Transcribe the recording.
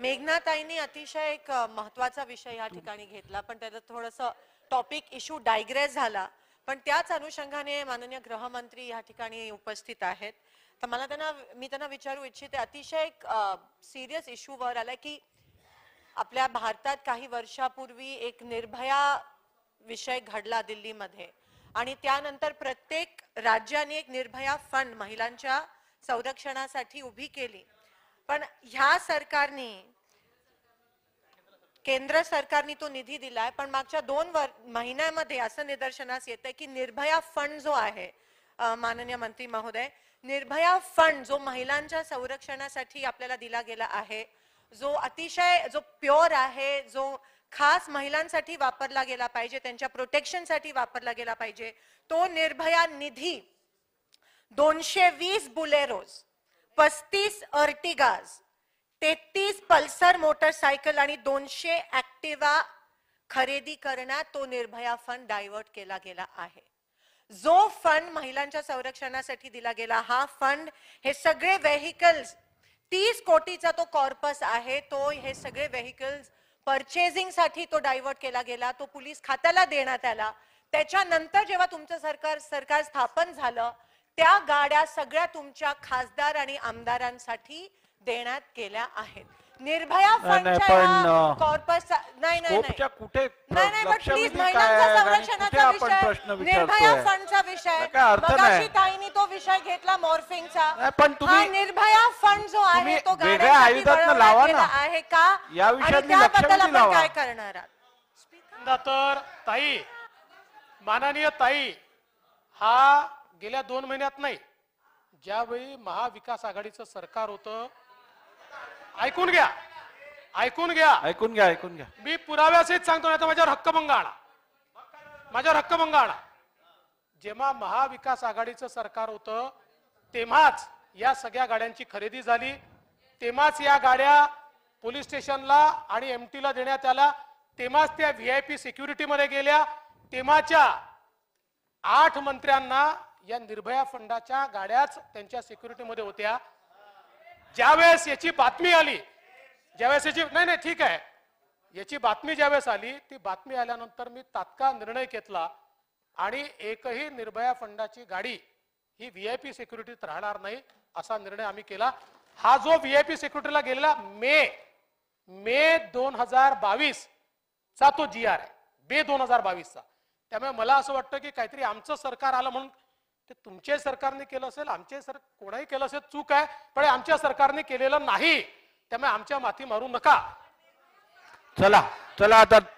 मेघनाताईंनी अतिशय एक महत्वाचा विषय या ठिकाणी घेतला पण त्याचं थोडस टॉपिक इश्यू डायग्रेस झाला पण त्याच अनुषंगाने माननीय गृहमंत्री या ठिकाणी उपस्थित आहेत तर मला त्यांना मी त्यांना विचारू इच्छिते अतिशय एक सिरियस वर आलाय की आपल्या भारतात काही वर्षापूर्वी एक निर्भया विषय घडला दिल्लीमध्ये आणि त्यानंतर प्रत्येक राज्याने एक निर्भया फंड महिलांच्या संरक्षणासाठी उभी केली पण ह्या सरकारने केंद्र सरकारने तो निधी दिलाय पण मागच्या दोन महिन्यामध्ये असं निदर्शनास येत की निर्भया फंड जो आहे माननीय मंत्री महोदय निर्भया फंड जो महिलांच्या संरक्षणासाठी आपल्याला दिला गेला आहे जो अतिशय जो प्युअर आहे जो खास महिलांसाठी वापरला गेला पाहिजे त्यांच्या प्रोटेक्शनसाठी वापरला गेला पाहिजे तो निर्भया निधी दोनशे वीस बुलेरोज पस्तीस अर्टिगाज तेहतीस पल्सर मोटरसायकल आणि दोनशे ऍक्टिवा खरेदी करण्यात तो निर्भया फंड डायव्हर्ट केला गेला आहे जो फंड महिलांच्या संरक्षणासाठी दिला गेला हा फंड हे सगळे व्हेकल्स तीस कोटीचा तो कॉर्पस आहे तो हे सगळे व्हेकल्स साठी तो डायव्हर्ट केला गेला तो पोलीस खात्याला देण्यात आला त्याच्यानंतर जेव्हा तुमचं सरकार सरकार स्थापन झालं त्या गाड्या सगळ्या तुमच्या खासदार आणि आमदारांसाठी देण्यात गेल्या आहेत निर्भया फंडच्या कॉर्पस नाही नाही कुठे नाही नाही विषय निर्भया फंडचा विषय ताईनी तो विषय घेतला मॉर्फिंगचा पण तुम्ही निर्भया फंड जो आहे तो गाड्यांसाठी आहे का या त्याबद्दल आपण काय करणार आहात तर ताई माननीय ताई हा गेल्या दोन महिन्यात नाही ज्यावेळी महाविकास आघाडीचं सरकार होतं ऐकून घ्या ऐकून घ्या ऐकून घ्या ऐकून घ्या मी पुराव्यासहित सांगतो नाही तर माझ्यावर हक्कभंग आणा माझ्यावर हक्कभंग आणा जेव्हा महाविकास आघाडीचं सरकार होतं तेव्हाच या सगळ्या गाड्यांची खरेदी झाली तेव्हाच या गाड्या पोलीस स्टेशनला आणि एम टीला देण्यात आला तेव्हाच त्या व्ही आय पी सिक्युरिटीमध्ये गेल्या तेव्हाच्या आठ मंत्र्यांना या निर्भया फंडाच्या गाड्याच त्यांच्या सिक्युरिटीमध्ये होत्या ज्यावेळेस याची बातमी आली ज्यावेळेस याची नाही नाही ठीक आहे याची बातमी ज्यावेळेस आली ती बातमी आल्यानंतर मी तात्काळ निर्णय घेतला आणि एकही निर्भया फंडाची गाडी ही व्ही आय पी सिक्युरिटीत राहणार नाही असा निर्णय आम्ही केला हा जो व्ही आय पी सिक्युरिटीला गेलेला मे मे दोन हजार बावीस चा तो जी आर आहे मे दोन हजार बावीसचा त्यामुळे मला असं वाटतं की काहीतरी आमचं सरकार आलं म्हणून ते तुमच्याही सरकारने केलं असेल आमच्याही सर कोणाही केलं असेल चूक आहे पण आमच्या सरकारने केलेलं नाही त्यामुळे आमच्या माथी मारू नका चला चला आता